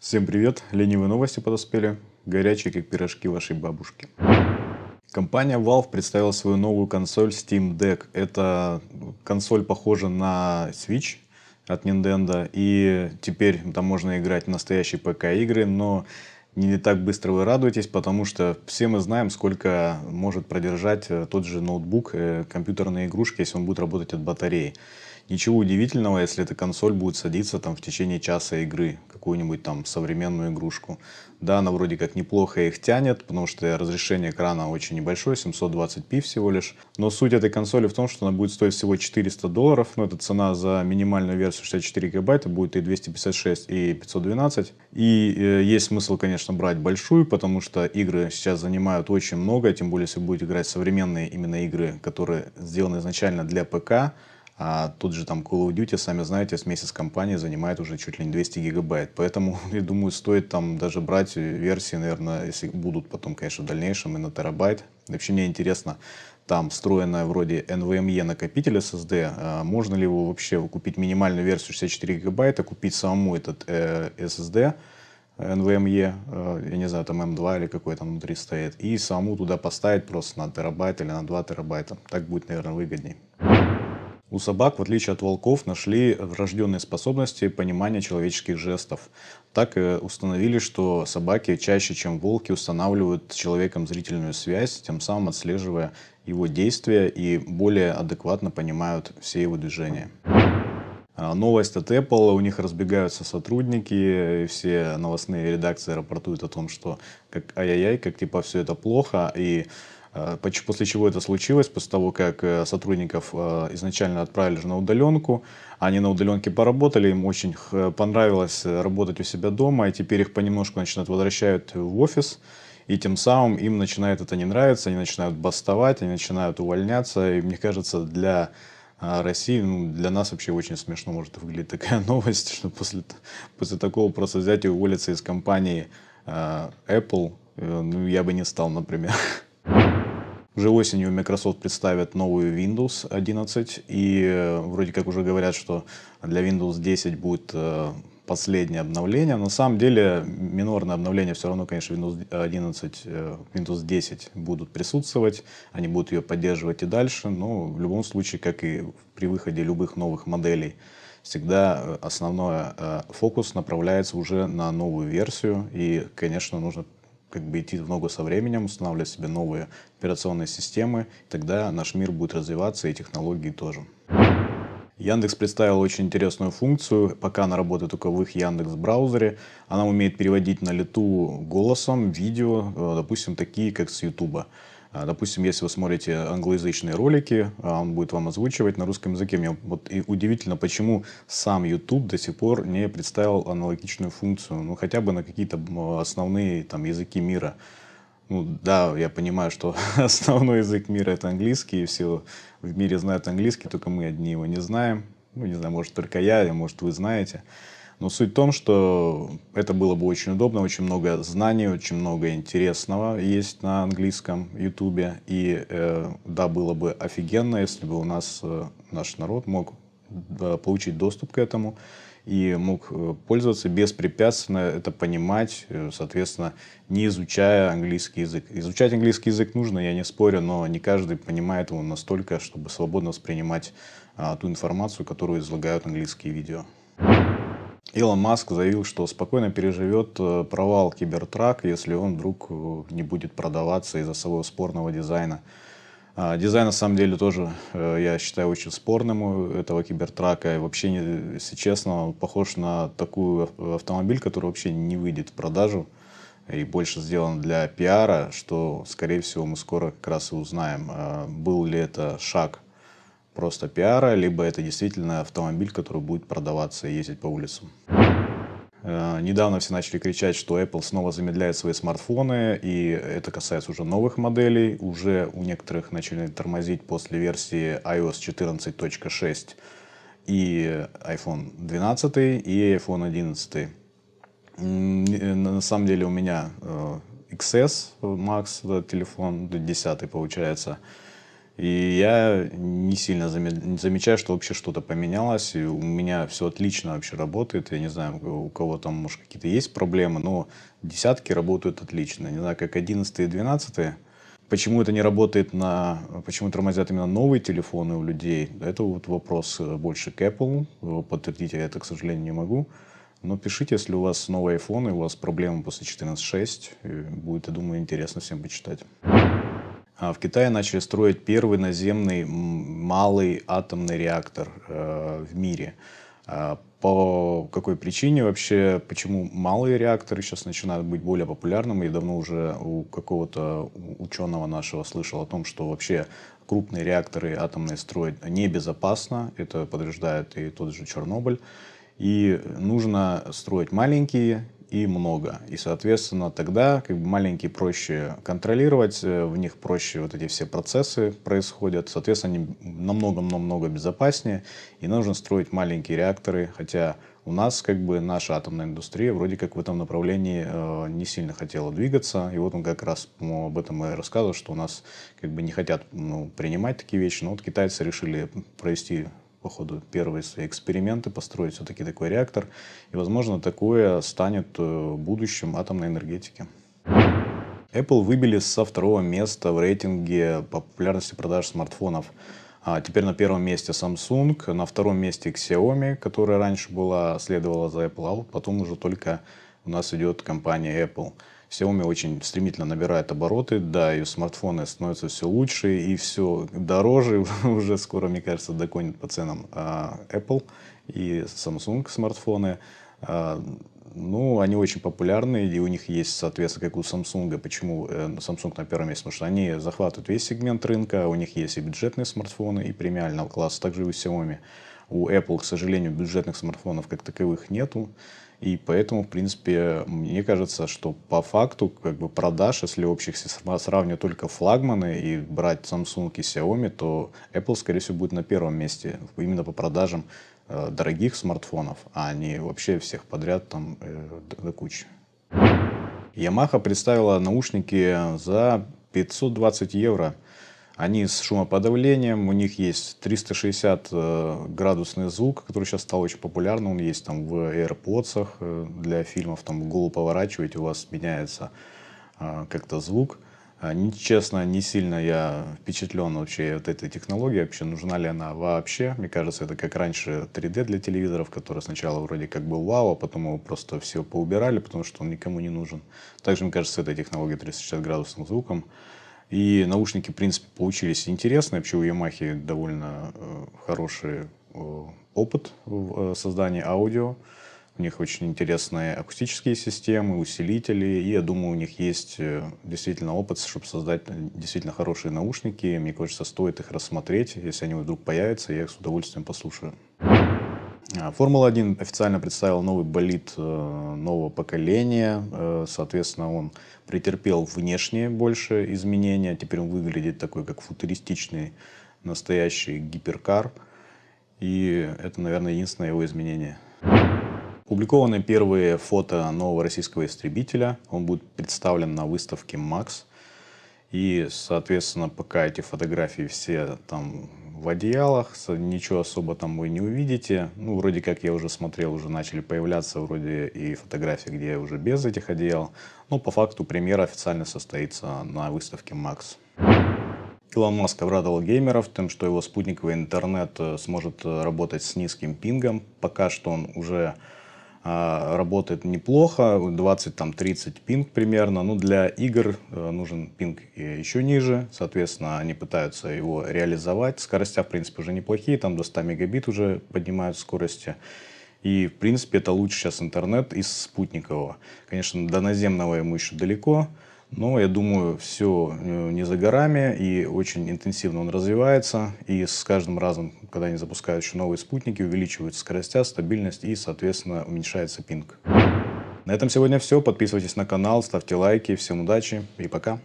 Всем привет! Ленивые новости подоспели, горячие как пирожки вашей бабушки. Компания Valve представила свою новую консоль Steam Deck. Это консоль похожа на Switch от Nintendo, и теперь там можно играть в настоящие ПК-игры, но не так быстро вы радуетесь, потому что все мы знаем, сколько может продержать э, тот же ноутбук, э, компьютерные игрушки, если он будет работать от батареи. Ничего удивительного, если эта консоль будет садиться там в течение часа игры, какую-нибудь там современную игрушку. Да, она вроде как неплохо их тянет, потому что разрешение экрана очень небольшое, 720p всего лишь. Но суть этой консоли в том, что она будет стоить всего 400 долларов, но ну, это цена за минимальную версию 64 гигабайта, будет и 256, и 512. И э, есть смысл, конечно, брать большую, потому что игры сейчас занимают очень много, тем более, если будете играть современные именно игры, которые сделаны изначально для ПК, а тут же там Call of Duty, сами знаете, с месяц компании занимает уже чуть ли не 200 гигабайт. Поэтому, я думаю, стоит там даже брать версии, наверное, если будут потом, конечно, в дальнейшем и на терабайт. Вообще мне интересно, там встроенная вроде NVMe накопитель SSD, а можно ли его вообще купить минимальную версию 64 гигабайта, купить самому этот SSD, э, NVMe, э, э, я не знаю, там M2 эм или какой там внутри стоит, и саму туда поставить просто на терабайт или на 2 терабайта. Так будет, наверное, выгоднее. У собак, в отличие от волков, нашли врожденные способности понимания человеческих жестов. Так и э, установили, что собаки чаще, чем волки, устанавливают с человеком зрительную связь, тем самым отслеживая его действия и более адекватно понимают все его движения. А, новость от Apple, у них разбегаются сотрудники, все новостные редакции рапортуют о том, что как ай-яй-яй, как типа все это плохо, и а, После чего это случилось, после того, как э, сотрудников э, изначально отправили на удаленку, они на удаленке поработали, им очень э, понравилось работать у себя дома, и теперь их понемножку начинают возвращают в офис, и тем самым им начинает это не нравиться, они начинают бастовать, они начинают увольняться, и мне кажется, для а России ну, для нас вообще очень смешно может выглядеть такая новость, что после, после такого просто взять и уволиться из компании э, Apple, э, ну я бы не стал, например. Уже осенью Microsoft представит новую Windows 11, и э, вроде как уже говорят, что для Windows 10 будет э, последнее обновление. На самом деле минорные обновления все равно, конечно, Windows 11, э, Windows 10 будут присутствовать, они будут ее поддерживать и дальше, но в любом случае, как и при выходе любых новых моделей, всегда э, основной э, фокус направляется уже на новую версию, и, конечно, нужно как бы идти в ногу со временем, устанавливать себе новые операционные системы, тогда наш мир будет развиваться и технологии тоже. Яндекс представил очень интересную функцию, пока она работает только в их Яндекс браузере. Она умеет переводить на лету голосом видео, э, допустим, такие, как с Ютуба. Э, допустим, если вы смотрите англоязычные ролики, э, он будет вам озвучивать на русском языке. Мне вот и удивительно, почему сам YouTube до сих пор не представил аналогичную функцию, ну хотя бы на какие-то основные там, языки мира ну, да, я понимаю, что основной язык мира — это английский, и все в мире знают английский, только мы одни его не знаем. Ну, не знаю, может, только я, или, может, вы знаете. Но суть в том, что это было бы очень удобно, очень много знаний, очень много интересного есть на английском ютубе. И э, да, было бы офигенно, если бы у нас э, наш народ мог э, получить доступ к этому и мог э, пользоваться беспрепятственно, это понимать, э, соответственно, не изучая английский язык. Изучать английский язык нужно, я не спорю, но не каждый понимает его настолько, чтобы свободно воспринимать а, ту информацию, которую излагают английские видео. Илон Маск заявил, что спокойно переживет э, провал Кибертрак, если он вдруг не будет продаваться из-за своего спорного дизайна. А, дизайн, на самом деле, тоже, э, я считаю, очень спорным у этого кибертрака. И вообще, если честно, он похож на такую автомобиль, который вообще не выйдет в продажу и больше сделан для пиара, что, скорее всего, мы скоро как раз и узнаем, а, был ли это шаг просто пиара, либо это действительно автомобиль, который будет продаваться и ездить по улицам. Недавно все начали кричать, что Apple снова замедляет свои смартфоны, и это касается уже новых моделей. Уже у некоторых начали тормозить после версии iOS 14.6 и iPhone 12 и iPhone 11. Э, на самом деле у меня э, XS Max, э, телефон, 10 получается, и я не сильно замечаю, что вообще что-то поменялось, и у меня все отлично вообще работает. Я не знаю, у кого там, может, какие-то есть проблемы, но десятки работают отлично. Не знаю, как одиннадцатые двенадцатые. Почему это не работает на... Почему тормозят именно новые телефоны у людей? Это вот вопрос э, больше к Apple. Подтвердить я это, к сожалению, не могу. Но пишите, если у вас новые iPhone, и у вас проблемы после 14.6. Будет, я думаю, интересно всем почитать. А, в Китае начали строить первый наземный малый атомный реактор э, в мире. А, по какой причине вообще, почему малые реакторы сейчас начинают быть более популярными? Я давно уже у какого-то ученого нашего слышал о том, что вообще крупные реакторы атомные строить небезопасно. Это подтверждает и тот же Чернобыль. И нужно строить маленькие и много. И, соответственно, тогда как бы маленькие проще контролировать, э, в них проще вот эти все процессы происходят. Соответственно, они намного-намного безопаснее. И нужно строить маленькие реакторы, хотя у нас как бы наша атомная индустрия вроде как в этом направлении э, не сильно хотела двигаться. И вот он как раз ну, об этом и рассказывал, что у нас как бы не хотят ну, принимать такие вещи. Но вот китайцы решили провести по ходу первые свои эксперименты, построить все-таки такой реактор. И, возможно, такое станет э, будущим атомной энергетики. Apple выбили со второго места в рейтинге популярности продаж смартфонов. А теперь на первом месте Samsung, на втором месте Xiaomi, которая раньше была, следовала за Apple, а вот потом уже только у нас идет компания Apple. Xiaomi очень стремительно набирает обороты, да, и смартфоны становятся все лучше и все дороже, уже скоро, мне кажется, догонит по ценам а, Apple и Samsung смартфоны. А, ну, они очень популярны, и у них есть, соответственно, как у Samsung. Почему э, Samsung на первом месте? Потому что они захватывают весь сегмент рынка, у них есть и бюджетные смартфоны, и премиального класса, также и у Xiaomi. У Apple, к сожалению, бюджетных смартфонов как таковых нету. И поэтому, в принципе, мне кажется, что по факту как бы продаж, если общих сравнивать только флагманы и брать Samsung и Xiaomi, то Apple, скорее всего, будет на первом месте именно по продажам э, дорогих смартфонов, а не вообще всех подряд там э, до, до кучи. Yamaha представила наушники за 520 евро. Они с шумоподавлением, у них есть 360-градусный э, звук, который сейчас стал очень популярным. Он есть там в AirPods э, для фильмов, там голову поворачиваете, у вас меняется э, как-то звук. А, честно, не сильно я впечатлен вообще от этой технологии, вообще нужна ли она вообще. Мне кажется, это как раньше 3D для телевизоров, который сначала вроде как был вау, а потом его просто все поубирали, потому что он никому не нужен. Также, мне кажется, этой технологией 360 градусным звуком и наушники, в принципе, получились интересные. Вообще у Yamaha довольно э, хороший э, опыт в э, создании аудио. У них очень интересные акустические системы, усилители. И я думаю, у них есть действительно опыт, чтобы создать действительно хорошие наушники. Мне кажется, стоит их рассмотреть. Если они вдруг появятся, я их с удовольствием послушаю. А, Формула-1 официально представила новый болид э, нового поколения. Э, соответственно, он претерпел внешние больше изменения. Теперь он выглядит такой, как футуристичный настоящий гиперкар. И это, наверное, единственное его изменение. Публикованы первые фото нового российского истребителя. Он будет представлен на выставке «Макс». И, соответственно, пока эти фотографии все там в одеялах, ничего особо там вы не увидите. Ну, вроде как я уже смотрел, уже начали появляться вроде и фотографии, где уже без этих одеял. Но по факту премьера официально состоится на выставке Макс. Илон Маск обрадовал геймеров тем, что его спутниковый интернет э, сможет э, работать с низким пингом. Пока что он уже а, работает неплохо, 20-30 пинг примерно. Ну, для игр э, нужен пинг еще ниже, соответственно, они пытаются его реализовать. Скоростя, в принципе, уже неплохие, там до 100 мегабит уже поднимают скорости. И, в принципе, это лучше сейчас интернет из спутникового. Конечно, до наземного ему еще далеко, но я думаю, все э, не за горами, и очень интенсивно он развивается, и с каждым разом, когда они запускают еще новые спутники, увеличиваются скоростя, стабильность и, соответственно, уменьшается пинг. На этом сегодня все. Подписывайтесь на канал, ставьте лайки. Всем удачи и пока.